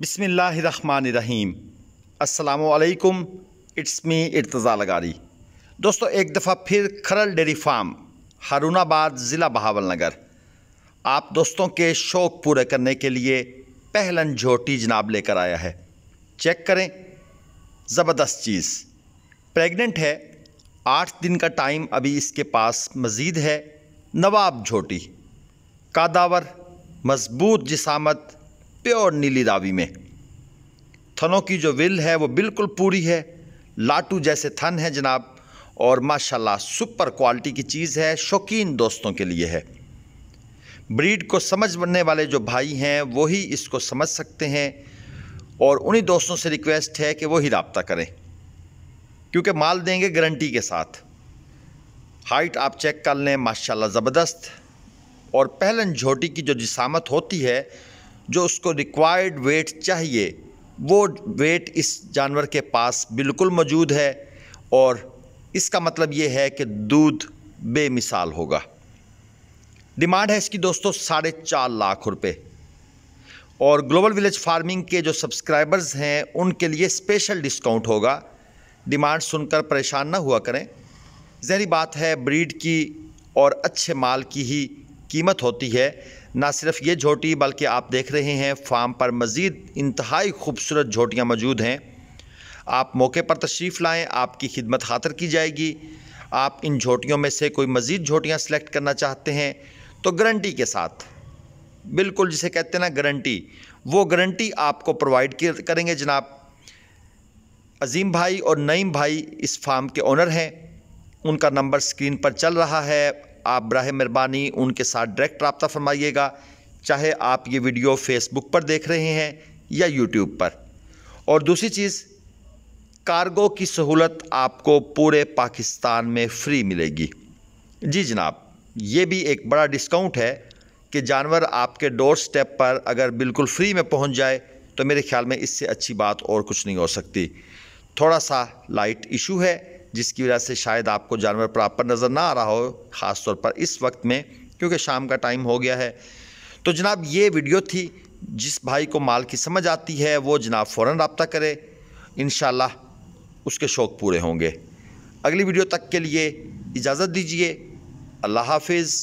बिसमीम् अल्लाम it's me Irtaza लगारी दोस्तों एक दफ़ा फिर खरल डेरी फार्म हारूनाबाद ज़िला बहावल नगर आप दोस्तों के शौक़ पूरे करने के लिए पहलन झोटी जनाब लेकर आया है चेक करें ज़बरदस्त चीज़ प्रेग्नेंट है आठ दिन का टाइम अभी इसके पास मज़ीद है नवाब झोटी कादावर मजबूत जिसामत प्योर नीली दावी में थनों की जो विल है वो बिल्कुल पूरी है लाटू जैसे थन है जनाब और माशाल्लाह सुपर क्वालिटी की चीज़ है शौकीन दोस्तों के लिए है ब्रीड को समझ बनने वाले जो भाई हैं वही इसको समझ सकते हैं और उन्हीं दोस्तों से रिक्वेस्ट है कि वही रबता करें क्योंकि माल देंगे गारंटी के साथ हाइट आप चेक कर लें माशाल्लाह ज़बरदस्त और पहलन झोटी की जो जिसामत होती है जो उसको रिक्वायर्ड वेट चाहिए वो वेट इस जानवर के पास बिल्कुल मौजूद है और इसका मतलब ये है कि दूध बेमिसाल होगा डिमांड है इसकी दोस्तों साढ़े चार लाख रुपए और ग्लोबल विलेज फार्मिंग के जो सब्सक्राइबर्स हैं उनके लिए स्पेशल डिस्काउंट होगा डिमांड सुनकर परेशान ना हुआ करें जहरी बात है ब्रीड की और अच्छे माल की ही कीमत होती है ना सिर्फ ये झोटी बल्कि आप देख रहे हैं फार्म पर मज़ीद इंतहाई खूबसूरत झोटियाँ मौजूद हैं आप मौके पर तशरीफ़ लाएँ आपकी खिदमत खातर की जाएगी आप इन झोटियों में से कोई मज़ीद झोटियाँ सेलेक्ट करना चाहते हैं तो गारंटी के साथ बिल्कुल जिसे कहते हैं ना गारंटी वो गारंटी आपको प्रोवाइड करेंगे जनाब अजीम भाई और नईम भाई इस फार्म के ओनर हैं उनका नंबर स्क्रीन पर चल रहा है आप बर मेहरबानी उनके साथ डायरेक्ट रबता फरमाइएगा चाहे आप ये वीडियो फेसबुक पर देख रहे हैं या यूट्यूब पर और दूसरी चीज़ कार्गो की सहूलत आपको पूरे पाकिस्तान में फ्री मिलेगी जी जनाब ये भी एक बड़ा डिस्काउंट है कि जानवर आपके डोर स्टेप पर अगर बिल्कुल फ्री में पहुंच जाए तो मेरे ख्याल में इससे अच्छी बात और कुछ नहीं हो सकती थोड़ा सा लाइट इशू है जिसकी वजह से शायद आपको जानवर प्रॉपर नज़र ना आ रहा हो ख़ास तौर पर इस वक्त में क्योंकि शाम का टाइम हो गया है तो जनाब ये वीडियो थी जिस भाई को माल की समझ आती है वो जनाब फ़ौर रबता करे इन उसके शौक़ पूरे होंगे अगली वीडियो तक के लिए इजाज़त दीजिए अल्लाह हाफिज़